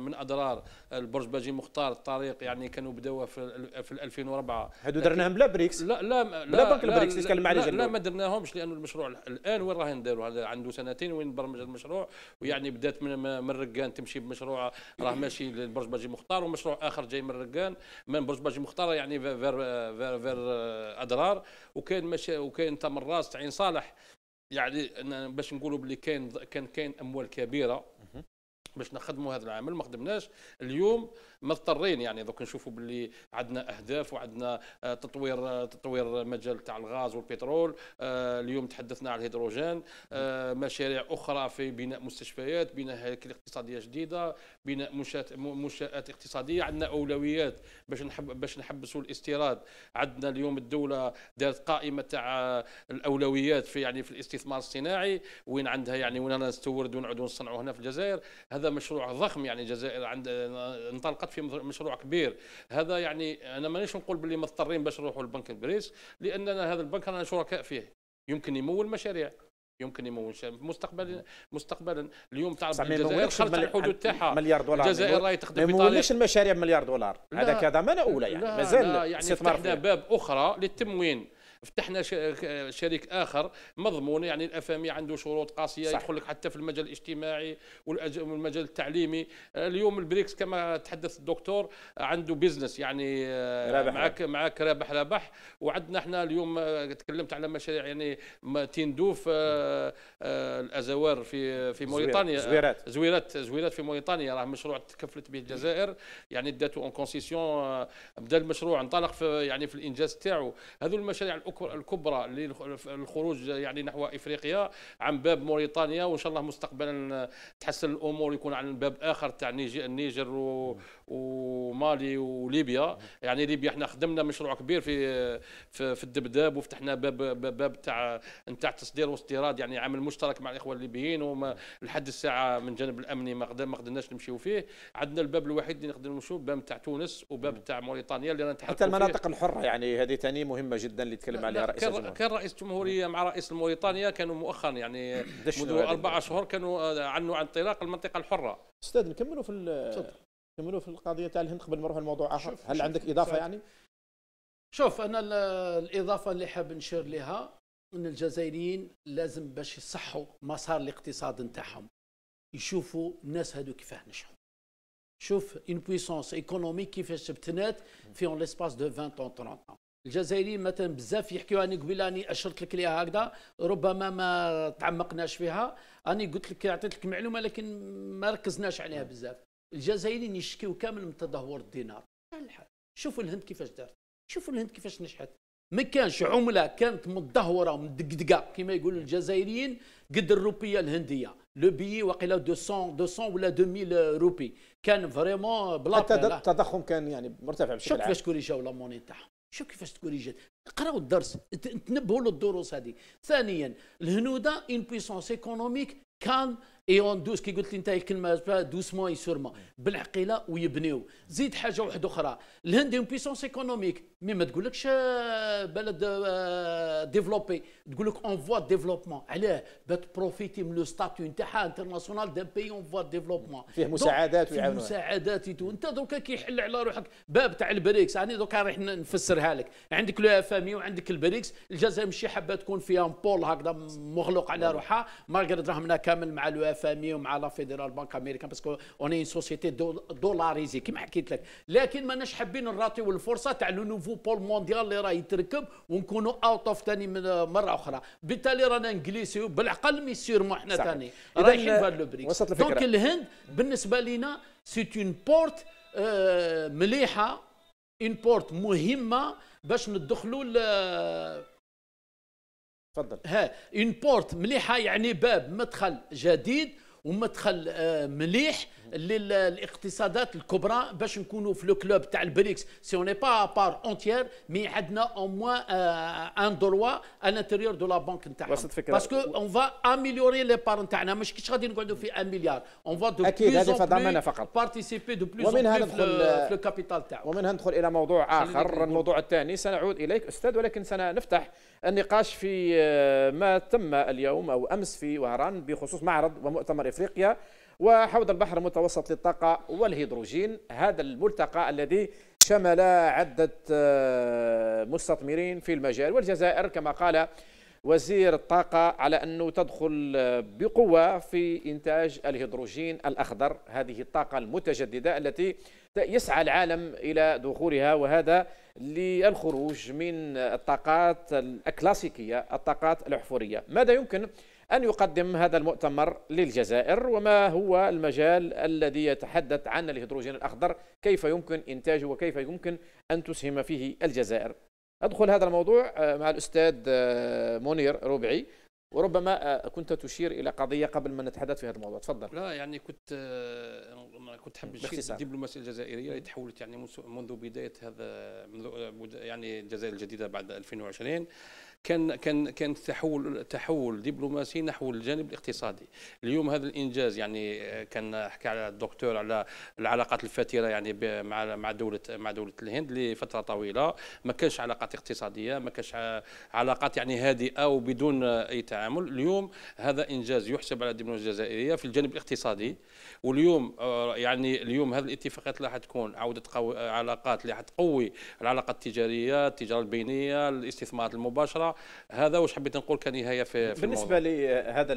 من اضرار البرج باجي مختار الطريق يعني كانوا بداوه في في 2004 هادو درناهم بلا بريكس لا لا لا بلا بنك البريكس لا لا, لا, لا ما درناهمش لانه المشروع الان وين راه نديروا عنده سنتين وين برمج المشروع ويعني بدات من, من رقان تمشي بمشروع مشروع راه ماشي لبرج باجي مختار ومشروع اخر جاي من الركان من برج باجي مختار يعني فير فير, فير اضرار وكاين ماشي وكاين تمراس عين صالح يعني باش نقولوا بلي كاين كان كاين اموال كبيره باش نخدموا هذا العمل ما خدمناش اليوم مضطرين يعني دوك نشوفوا باللي عندنا اهداف وعندنا آه، تطوير آه، تطوير مجال تاع الغاز والبترول آه، اليوم تحدثنا على الهيدروجين مشاريع اخرى في بناء مستشفيات بناء هيكل اقتصاديه جديده بناء منشات اقتصاديه عندنا اولويات باش نحب باش نحبسوا الاستيراد عندنا اليوم الدوله دارت قائمه تاع الاولويات في يعني في الاستثمار الصناعي وين عندها يعني وين نستورد ونعود ونصنعوا هنا في الجزائر هذا مشروع ضخم يعني الجزائر عند انطلقت تعاقد في مشروع كبير هذا يعني انا مانيش نقول باللي مضطرين باش نروحوا للبنك البريس لاننا هذا البنك رانا شركاء فيه يمكن يمول مشاريع يمكن يمول مستقبلا مستقبلا اليوم تاع الجزائر خرجت الحدود تاعها مليار دولار الجزائر راهي تخدم ما يمولش المشاريع بمليار دولار هذا كضمانه اولى يعني مازال يعني استثمار باب اخرى للتموين فتحنا شريك اخر مضمون يعني الافامي عنده شروط قاسيه صح. يدخل لك حتى في المجال الاجتماعي والمجال التعليمي اليوم البريكس كما تحدث الدكتور عنده بيزنس يعني آه، رابح معك رابح. معك رابح رابح وعندنا احنا اليوم آه، تكلمت على مشاريع يعني تندوف آه، الازوار في في موريتانيا زويرات زويرات زويرات في موريتانيا راه مشروع تكفلت به الجزائر يعني داتو اون كونسيسيون بدا المشروع انطلق في يعني في الانجاز تاعو هذو المشاريع الكبرى للخروج يعني نحو افريقيا عن باب موريتانيا وان شاء الله مستقبلا تحسن الامور يكون عن باب اخر تاع النيجر ومالي وليبيا يعني ليبيا احنا خدمنا مشروع كبير في في, في الدبداب وفتحنا باب باب تاع نتاع تصدير واستيراد يعني عمل مشترك مع الاخوه الليبيين وما لحد الساعه من الجانب الامني ما ما قدرناش نمشيو فيه عندنا الباب الوحيد اللي نقدر نمشيو باب تاع تونس وباب تاع موريتانيا اللي رانا حتى المناطق الحره يعني هذه ثاني مهمه جدا اللي تكلم عليها رئيس الجمهوريه كان رئيس الجمهوريه مع رئيس موريتانيا كانوا مؤخرا يعني منذ اربع اشهر كانوا آه، عنوا عن انطلاق المنطقه الحره استاذ نكملوا في كملوا في القضيه تاع الهند قبل ما نروح لموضوع اخر شوف هل شوف عندك اضافه صحيح. يعني شوف انا الاضافه اللي حاب نشير لها ان الجزائريين لازم باش يصحوا مسار الاقتصاد نتاعهم يشوفوا الناس هادو كيفاه نجحوا شوف اون بويسونس ايكونومي كيفاش بتنات في اون ليسباس دو 20 طون 30 الجزائريين مثلا بزاف يحكيوا اني قبيله اني اشرت لك ليها هكذا ربما ما تعمقناش فيها اني قلت لك اعطيت لك معلومه لكن ما ركزناش عليها نعم. بزاف الجزائريين يشكيو كامل من تدهور الدينار الحال شوفوا الهند كيفاش دارت شوفوا الهند كيفاش نجحت ما كانش عمله كانت متدهوره ومدقدقه كما يقولوا الجزائريين قد الروبيه الهنديه لو بي وقيلا 200 200 ولا 2000 روبي كان فريمون بلا حتى التضخم كان يعني مرتفع بشكل عام شوف كيفاش كوري جاو لاموني تاعهم شوف كيفاش تكوري جات قراو الدرس تنبهوا للدروس هذه ثانيا الهنوده اون بويسونس ايكونوميك كان اي اون دوس كي قلت لي انت الكلمه دوسمون يسورمون بالعقيله ويبنيو زيد حاجه واحده اخرى الهند اون بيسونس ايكونوميك مي ما تقولكش آه، بلد ديفلوبي تقول لك اون فوا ديفلوبمون علاه بروفيتي من لو ستاتيو نتاعها انترناسيونال دان بي اون فوا ديفلوبمون فيه مساعدات ويعاونوها مساعدات انت دوكا كي على روحك باب تاع البريكس راني دوكا راح نفسرها لك عندك لو اف ام وعندك البريكس الجزائر ماشي حابه تكون فيها بول هكذا مغلق على نعم. روحها ما قدرت كامل مع لو اف فامي ومع لا فيدرال بانك امريكان باسكو اون اون سوسيتي دولاريزي كما حكيت لك لكن ماناش حابين نراتيو الفرصه تاع لو نوفو بول مونديال اللي راه يتركب ونكونوا اوت اوف ثاني مره اخرى بالتالي رانا نجليسيو بالعقل مي مو حنا ثاني رايحين فهاد لو دونك الهند بالنسبه لنا سي اون بورت مليحه اون بورت مهمه باش ندخلوا تفضل ها اون بورت مليحه يعني باب مدخل جديد ومدخل آه، مليح للاقتصادات الكبرى باش نكونوا في لو كلوب تاع البريكس سي اوني با بار اونتيير مي عندنا او موان ان دروا ان انتيريور دو لا بانك نتاعنا باسكو اون فا اميليوري لي بار نتاعنا مش كيش غادي نقعدوا في 1 مليار اون فا دو اكيد هذه ضمانه فقط بارتيسيبي دو بلوس ومنها ندخل في الكابيتال تاعو ومنها ندخل الى موضوع اخر الموضوع الثاني سنعود اليك استاذ ولكن سنفتح النقاش في آه، ما تم اليوم أو أمس في وهران بخصوص معرض ومؤتمر إفريقيا وحوض البحر المتوسط للطاقة والهيدروجين هذا الملتقى الذي شمل عدة آه، مستثمرين في المجال والجزائر كما قال وزير الطاقة على أنه تدخل بقوة في إنتاج الهيدروجين الأخضر هذه الطاقة المتجددة التي يسعى العالم إلى دخولها وهذا للخروج من الطاقات الكلاسيكية الطاقات الأحفورية ماذا يمكن أن يقدم هذا المؤتمر للجزائر وما هو المجال الذي يتحدث عن الهيدروجين الأخضر كيف يمكن إنتاجه وكيف يمكن أن تسهم فيه الجزائر أدخل هذا الموضوع آه، مع الأستاذ آه، منير ربعي وربما آه، كنت تشير الى قضيه قبل ما نتحدث في هذا الموضوع تفضل لا يعني كنت كنت حاب نشير الدبلوماسيه الجزائريه اللي تحولت يعني منذ بدايه هذا منذ يعني الجزائر الجديده بعد 2020 كان كان كان تحول تحول دبلوماسي نحو الجانب الاقتصادي اليوم هذا الانجاز يعني آه، كان حكى على الدكتور على العلاقات الفاتره يعني مع مع دوله مع دوله الهند لفتره طويله ما كانش علاقات اقتصاديه ما كانش علاقات يعني هادئه وبدون اي تعامل اليوم هذا انجاز يحسب على الدبلوماسيه الجزائريه في الجانب الاقتصادي واليوم آه، يعني اليوم هذه الاتفاقات اللي حتكون عوده علاقات اللي حتقوي العلاقه التجاريه التجاره البينيه الاستثمارات المباشره هذا واش حبيت نقول كنهايه في, في بالنسبه لهذا آه،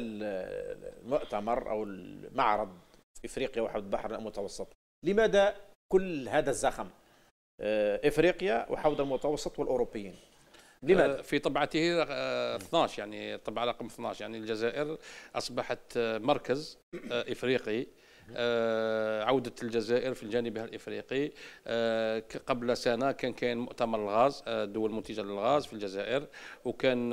المؤتمر او المعرض افريقيا وحوض البحر المتوسط لماذا كل هذا الزخم آه، افريقيا وحوض المتوسط والاوروبيين آه، لماذا؟ في طبعته 12 يعني الطبعه رقم 12 يعني الجزائر اصبحت مركز افريقي آه، عودة الجزائر في الجانب الإفريقي آه، قبل سنة كان كاين مؤتمر الغاز الدول آه، المنتجة للغاز في الجزائر وكان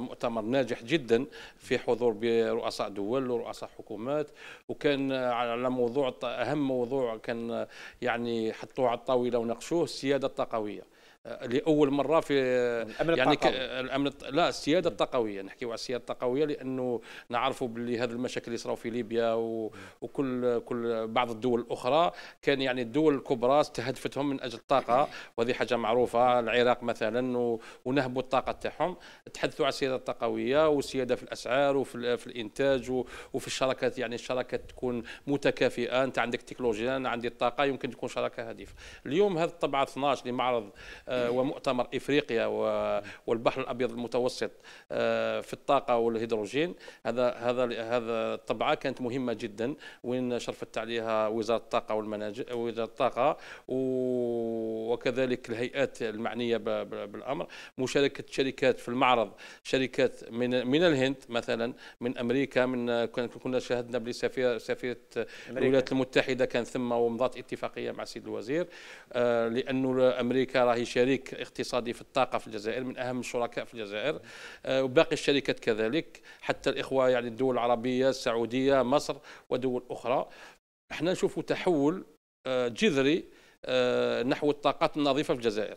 مؤتمر ناجح جدا في حضور برؤساء دول ورؤساء حكومات وكان على موضوع أهم موضوع كان يعني حطوه على الطاولة وناقشوه السيادة الطاقوية آه، لاول مره في آه، الامن يعني آه، الامن الامن لا السياده الطاقويه نحكيو على السياده الطاقويه لانه نعرفوا باللي هذه المشاكل اللي صراو في ليبيا و... وكل كل بعض الدول الاخرى كان يعني الدول الكبرى استهدفتهم من اجل الطاقه وهذه حاجه معروفه العراق مثلا و... ونهبوا الطاقه تاعهم تحدثوا على السياده الطاقويه والسياده في الاسعار وفي في الانتاج و... وفي الشراكات يعني الشراكات تكون متكافئه انت عندك تكنولوجيا انا عندي الطاقه يمكن تكون شراكه هادفه اليوم هذا الطبعه 12 لمعرض آه، ومؤتمر افريقيا والبحر الابيض المتوسط آه، في الطاقه والهيدروجين هذا هذا هذا الطبعه كانت مهمه جدا وين شرفت عليها وزاره الطاقه والمناجم وزاره الطاقه وكذلك الهيئات المعنيه بالامر مشاركه شركات في المعرض شركات من من الهند مثلا من امريكا من كنا شاهدنا بلي سفيره سفيره الولايات المتحده كان ثم ومضات اتفاقيه مع السيد الوزير آه، لانه امريكا راهي شاركه شريك اقتصادي في الطاقه في الجزائر من اهم الشركاء في الجزائر آه، وباقي الشركات كذلك حتى الاخوه يعني الدول العربيه السعوديه مصر ودول اخرى احنا نشوفوا تحول آه، جذري آه، نحو الطاقات النظيفه في الجزائر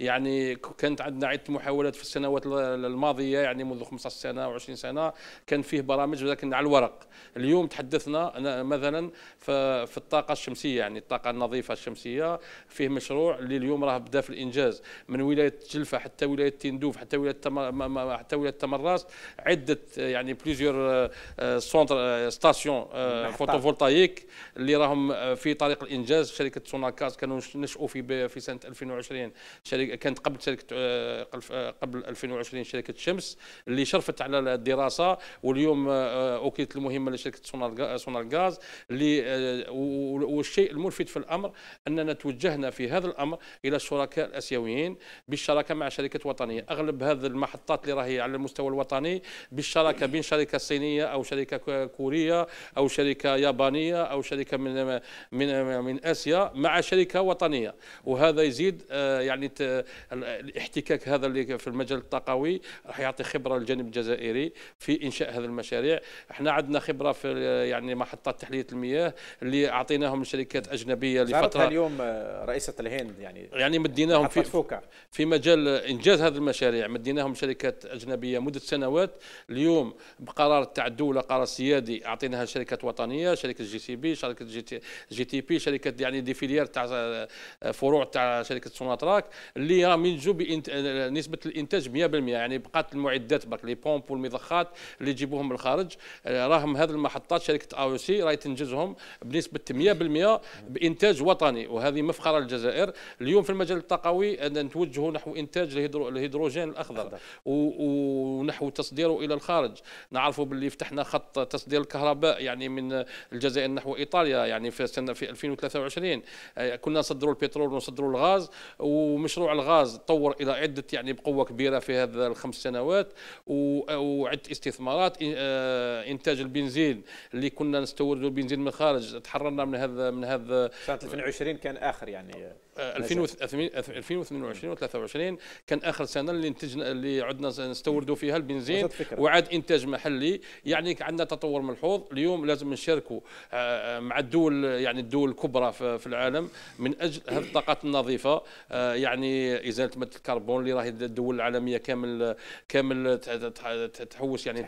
يعني كانت عندنا عده محاولات في السنوات الماضيه يعني منذ 15 سنه و20 سنه كان فيه برامج ولكن على الورق اليوم تحدثنا مثلا في الطاقه الشمسيه يعني الطاقه النظيفه الشمسيه فيه مشروع اللي اليوم راه بدا في الانجاز من ولايه جلفه حتى ولايه تندوف حتى ولايه حتى ولايه تمراس عده يعني بليزيور سونتر ستاسيون فوتوفولتايك اللي راهم آه، في طريق الانجاز شركه سوناكاس كان كانوا نشأوا في في سنه 2020 شركه كانت قبل شركه آه، قبل 2020 آه، شركه شمس اللي شرفت على الدراسه واليوم آه، اوكيت المهمه لشركه سونار سونال غاز اللي والشيء الملفت في الامر اننا توجهنا في هذا الامر الى الشركاء الاسيويين بالشراكه مع شركه وطنيه اغلب هذه المحطات اللي راهي على المستوى الوطني بالشراكه بين شركه صينيه او شركه كوريه او شركه يابانيه او شركه من من من اسيا مع شركه شركه وطنيه وهذا يزيد آه، يعني الاحتكاك هذا اللي في المجال الطاقوي راح يعطي خبره للجانب الجزائري في انشاء هذه المشاريع احنا عندنا خبره في يعني محطات تحليه المياه اللي اعطيناهم لشركات اجنبيه لفتره اليوم آه، رئيسه الهند يعني يعني مديناهم في فوكا. في مجال انجاز هذه المشاريع مديناهم شركات اجنبيه مده سنوات اليوم بقرار تاع الدوله قرار سيادي اعطيناها شركه وطنيه شركه جي سي بي شركه جي تي, تي بي شركه يعني دي فيلير تاع آه، فروع تاع شركه سوناتراك اللي راهم ينتجوا آه، بنسبه الانتاج 100% يعني بقات المعدات برك لي بومب والمضخات اللي يجيبوهم من الخارج آه، راهم هذه المحطات شركه او سي راهي تنجزهم بنسبه 100% بانتاج وطني وهذه مفخره للجزائر اليوم في المجال الطاقوي نتوجه نحو انتاج الهيدروجين الاخضر ونحو تصديره الى الخارج نعرفوا باللي فتحنا خط تصدير الكهرباء يعني من الجزائر نحو ايطاليا يعني في سنه في 2023 كنا كنا نصدروا البترول ونصدروا الغاز ومشروع الغاز تطور الى عده يعني بقوه كبيره في هذا الخمس سنوات وعده استثمارات آه، انتاج البنزين اللي كنا نستورد البنزين من الخارج تحررنا من هذا من هذا سنه 2020 كان اخر يعني 2022 أه، و23 كان اخر سنه اللي انتجنا اللي عدنا نستوردوا فيها البنزين وعاد انتاج محلي يعني عندنا تطور ملحوظ اليوم لازم نشاركوا أه، مع الدول يعني الدول الكبرى في العالم من اجل هذه الطاقات النظيفه أه، يعني ازاله ماده الكربون اللي راهي الدول العالميه كامل كامل تحوس يعني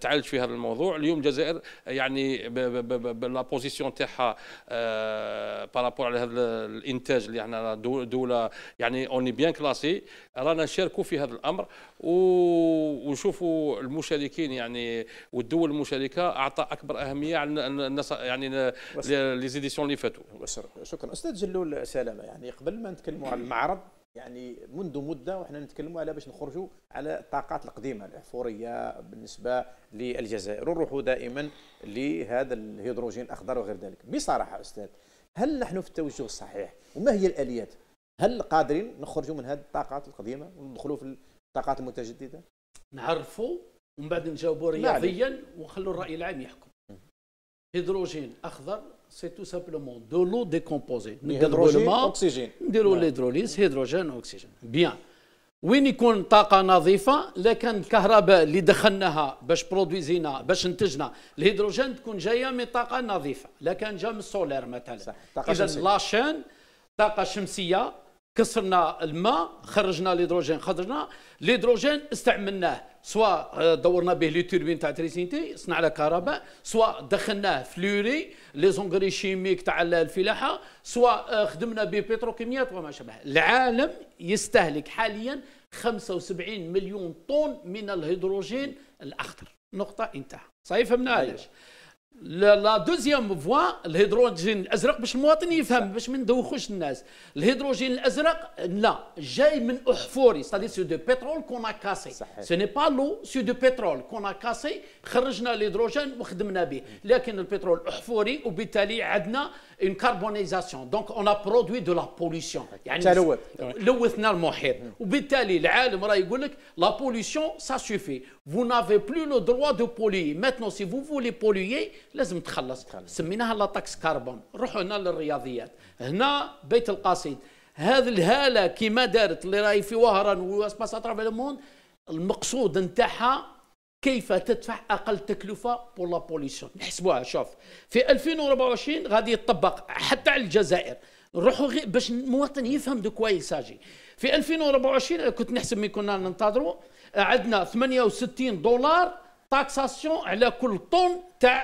تعالج في هذا الموضوع اليوم الجزائر يعني لا بوزيسيون تاعها بارابور على هذا الانتاج اللي احنا دوله يعني اوني بيان كلاسي رانا نشاركوا في هذا الامر ونشوفوا المشاركين يعني والدول المشاركه اعطى اكبر اهميه على النص يعني لي زيديسيون اللي فاتوا شكرا استاذ جلول سلامه يعني قبل ما نتكلموا على المعرض يعني منذ مده وحنا نتكلموا على باش نخرجوا على الطاقات القديمه الاحفوريه بالنسبه للجزائر ونروحوا دائما لهذا الهيدروجين الاخضر وغير ذلك بصراحه استاذ هل نحن في التوجه الصحيح وما هي الاليات هل قادرين نخرجوا من هذه الطاقات القديمه وندخلوا في الطاقات المتجدده نعرفوا ومن بعد نجاوبوا رياضيا ونخلوا الراي العام يحكم هيدروجين اخضر سي تو سامبلومون دو لو ديكومبوزي نديروا الماء اكسجين نديروا نعم. الهيدروليز هيدروجين اوكسجين بيان وين يكون طاقه نظيفه لكن الكهرباء اللي دخلناها باش برودويزينا باش انتجنا الهيدروجين تكون جايه من طاقه نظيفه لكن جا من السولير مثلا اذا لاشين طاقه شمسيه كسرنا الماء خرجنا الهيدروجين خرجنا الهيدروجين استعملناه سواء آه، دورنا به لي توربين تاع تريسينتي صنع لنا كهرباء سواء دخلناه فلوري لي زونغري شيميك تاع الفلاحه سواء آه، خدمنا ببتروكيماويات وما شابه العالم يستهلك حاليا 75 مليون طن من الهيدروجين الاخضر نقطه انتهى صحيح فهمنا أيوة. علاش أيوة. لا دوزيام فوا الهيدروجين الازرق باش المواطن يفهم باش ما ندوخوش الناس الهيدروجين الازرق لا جاي من احفوري ستادير سو دو بترول كون كاسي سي ني با لو سو دو بترول كون كاسي خرجنا الهيدروجين وخدمنا به لكن البترول احفوري وبالتالي عندنا une carbonisation دونك اون برودوي دو لا بوليسيون يعني لوثنا المحيط وبالتالي العالم راه يقول لك لا بوليسيون سا سوفي vous n'avez plus le droit de polluer maintenant si vous voulez polluer لازم تخلص سميناها لا تاكس كربون روحوا هنا للرياضيات هنا بيت القصيد هذا الهاله كيما دارت اللي راهي في وهران واسباس اترافي لو المقصود نتاعها كيف تدفع اقل تكلفه بور لا بوليسيون نحسبوها شوف في 2024 غادي يطبق حتى على الجزائر نروحوا غير باش المواطن يفهم دو كوا يساجي في 2024 كنت نحسب من كنا ننتظروا عندنا 68 دولار تاكساسيون على كل طن تاع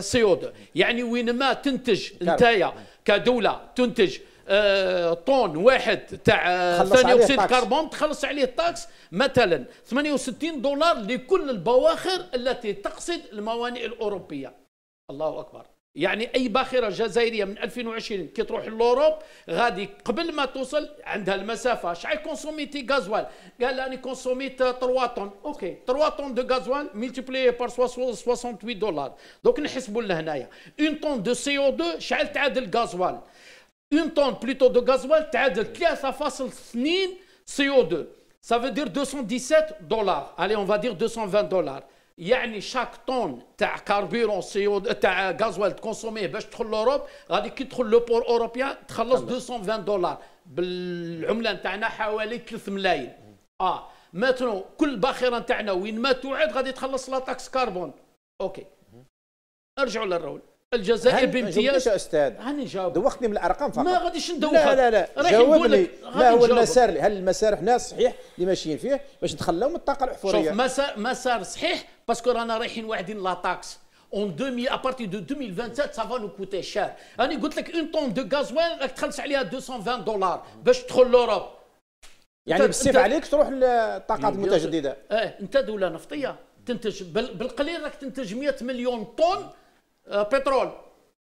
سي او 2 يعني وين ما تنتج نتايا كدوله تنتج آه، طون واحد تاع ثاني اكسيد الكربون تخلص عليه التاكس مثلا 68 دولار لكل البواخر التي تقصد الموانئ الاوروبيه الله اكبر يعني اي باخره جزائريه من 2020 كي تروح لوروب غادي قبل ما توصل عندها المسافه شحال كونسوميتي غازوال قال لي كونسوميت 3 طن اوكي 3 طن دو غازوال ملتيبلي بار 68 دولار دوك نحسبوا لهنايا اون طن دو سي او 2 شحال تعادل غازوال اون طون بلوتو دو غازوال تعادل 3.2 سي او 2 Ça veut dire 217 dollars. Allez, on va dire 220 dollars. يعني شاك طون تاع كاربيرون سي تاع غازوال تكونسوميه باش تدخل لوروب غادي كي تدخل لو بور اوروبيا تخلص 220 دولار بالعمله نتاعنا حوالي 3 ملايين اه ماتنو كل باخره نتاعنا وين ما توعد غادي تخلص لا تاكس كربون اوكي ارجعوا للرول الجزائر بامتياز هاني استاذ هاني جاوب دوختني من الارقام فقط ما غاديش ندوخك لا لا لا جاوبني ما هو المسار هل المسار حنا صحيح اللي ماشيين فيه باش نتخلاو من الطاقه الاحفوريه شوف مسار مسار صحيح باسكو رانا رايحين واحدين لا تاكس اون 2000 ا بارتي دو 2027 سافا نو كوتي شير راني قلت لك اون طون دو غازوال راك تخلص عليها 220 دولار باش تدخل لوروب يعني بالسيف عليك تروح للطاقات المتجدده اه انت دوله نفطيه تنتج بالقليل راك تنتج 100 مليون طن Euh, pétrole,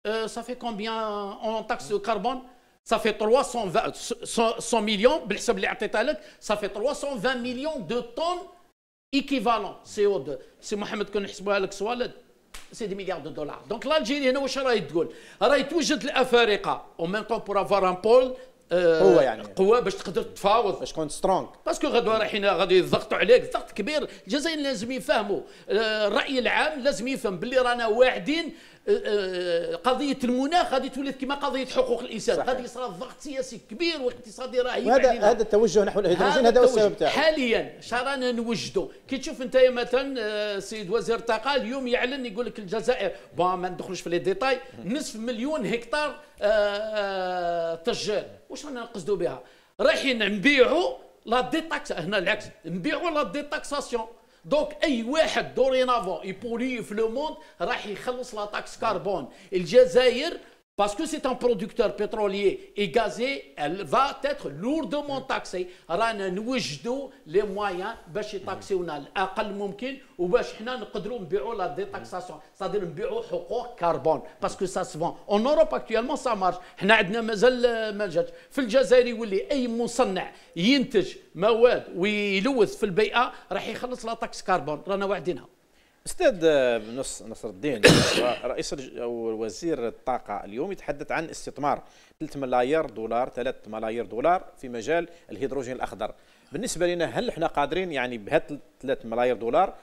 euh, ça fait combien en taxe de carbone ça fait 320 millions, ça fait 320 millions de tonnes équivalent CO2. C'est Mohamed Walid, c'est des milliards de dollars. Donc l'Algérie, elle est en train de En même temps, pour avoir un pôle آه، هو يعني قوه باش تقدر تفاوض باش تكون سترونغ باسكو غدوه رايحين غادي يضغطوا عليك ضغط كبير الجزائر لازم يفهموا آه، الراي العام لازم يفهم باللي رانا واعدين قضيه المناخ غادي تولد كما قضيه حقوق الانسان غادي يصرى ضغط سياسي كبير واقتصادي رهيب هذا هذا التوجه نحو الهيدروجين هذا هو السبب تاعو حاليا شرانا نوجدوا كي تشوف انت مثلا السيد آه، وزير الطاقه اليوم يعلن يقول لك الجزائر با ما ندخلوش في لي ديتاي نصف مليون هكتار آه، آه، تجار واش رانا نقصدوا بها رايحين نبيعوا لا ديتاكس هنا العكس نبيعوا لا ديتاكساسيون دونك اي واحد دورينافون يبولي في لو موند راح يخلص لا تاكس كاربون الجزائر parce que c'est un producteur pétrolier et gazé, elle va être lourdement taxée. رانا نوجدوا لي مويان باش يطاكسيونا الاقل ممكن وباش حنا نقدروا نبيعوا لا ديتاكساسيون سادير نبيعوا حقوق كربون باسكو سا سفون اون اوروب اكتويلمون سا مارش حنا عندنا مازال ما جاتش في الجزائر يولي اي مصنع ينتج مواد ويلوث في البيئه راح يخلص لا تاكس كربون رانا واعدينها استاذ نص نصر الدين رئيس او وزير الطاقه اليوم يتحدث عن استثمار 3 ملايير دولار 3 ملايير دولار في مجال الهيدروجين الاخضر بالنسبه لنا هل احنا قادرين يعني بهذه 3 ملايير دولار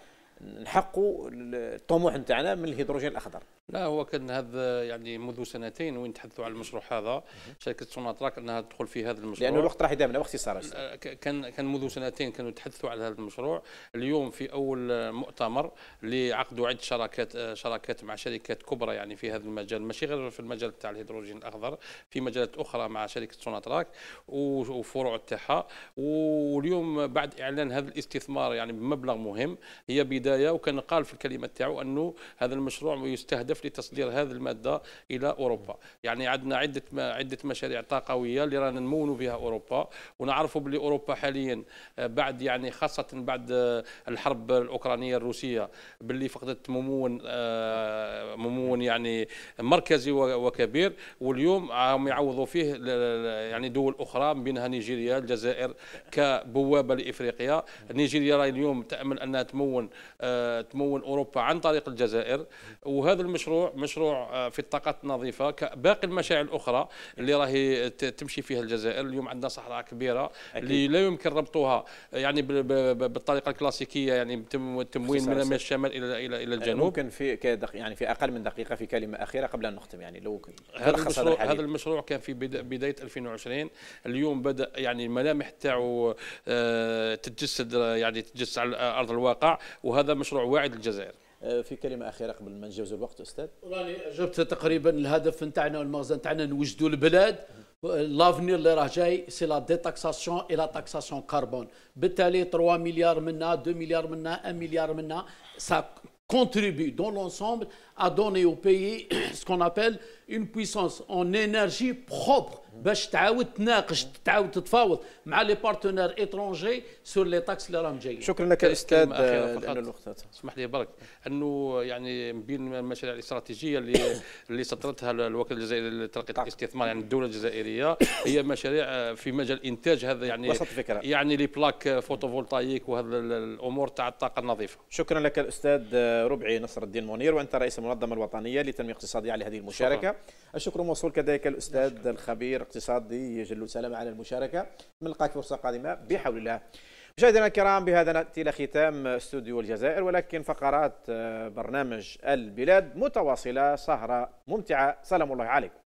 نحققوا الطموح نتاعنا من الهيدروجين الاخضر لا هو كان هذا يعني منذ سنتين وين تحدثوا على المشروع هذا شركه سوناتراك انها تدخل في هذا المشروع لانه الوقت راح لا باختصار آه، كان كان منذ سنتين كانوا يتحدثوا على هذا المشروع اليوم في اول مؤتمر اللي عقدوا عده شراكات آه، شراكات مع شركات كبرى يعني في هذا المجال ماشي غير في المجال تاع الهيدروجين الاخضر في مجالات اخرى مع شركه سوناتراك وفروع تاعها واليوم بعد اعلان هذا الاستثمار يعني بمبلغ مهم هي بدايه وكان قال في الكلمه تاعو انه هذا المشروع يستهدف الهدف لتصدير هذه الماده الى اوروبا يعني عندنا عده عده مشاريع طاقويه اللي رانا نمونوا بها اوروبا ونعرفوا بلي اوروبا حاليا آه، بعد يعني خاصه بعد آه، الحرب الاوكرانيه الروسيه باللي فقدت ممون آه، ممون يعني مركزي وكبير واليوم عم يعوضوا فيه يعني دول اخرى بينها نيجيريا الجزائر كبوابه لافريقيا نيجيريا اليوم تامل انها تمون تمون اوروبا عن طريق الجزائر وهذا المشروع مشروع مشروع آه، في الطاقات النظيفه كباقي المشاريع الاخرى اللي راهي تمشي فيها الجزائر اليوم عندنا صحراء كبيره أكيد. اللي لا يمكن ربطها يعني بالطريقه الكلاسيكيه يعني تموين من الشمال الى الى الى يعني الجنوب ممكن في يعني في اقل من دقيقه في كلمه اخيره قبل ان نختم يعني لو هذا المشروع هذا المشروع كان في بدايه 2020 اليوم بدا يعني الملامح تاعو آه، تتجسد يعني تتجسد على ارض الواقع وهذا مشروع واعد للجزائر آه، في كلمه اخيره قبل ما نجاوز الوقت استاذ راني جبت تقريبا الهدف نتاعنا والمغزى نتاعنا نوجدوا البلاد لافنير اللي راه جاي سي لا ديتاكساسيون اي لا تاكساسيون كربون بالتالي 3 مليار منا 2 مليار منا 1 مليار منا سا contribue dans l'ensemble à donner au pays *coughs* ce qu'on appelle une puissance en énergie propre باش تعاود تناقش تعاود تتفاوض مع لي بارتنير اترونجي سور لي تاكس اللي راهم جايين شكرا لك استاذ لان الوقت اسمح لي برك انه يعني من بين المشاريع الاستراتيجيه اللي *coughs* اللي سطرتها الوكاله الجزائريه لترقيه نعم. الاستثمار يعني الدوله الجزائريه هي مشاريع آه، في مجال انتاج هذا يعني وسط فكره يعني لي بلاك فوتوفولتايك وهذا الامور تاع الطاقه النظيفه شكرا لك الاستاذ ربعي نصر الدين منير وانت رئيس المنظمه الوطنيه للتنميه الاقتصاديه على هذه المشاركه شكرا. الشكر موصول كذلك الاستاذ الخبير الاقتصادي يجل سلام سلامة على المشاركة نلقاك فرصة قادمة بحول الله مشاهدينا الكرام بهذا ناتي الى ختام استوديو الجزائر ولكن فقرات آه، برنامج البلاد متواصله سهره ممتعه سلام الله عليكم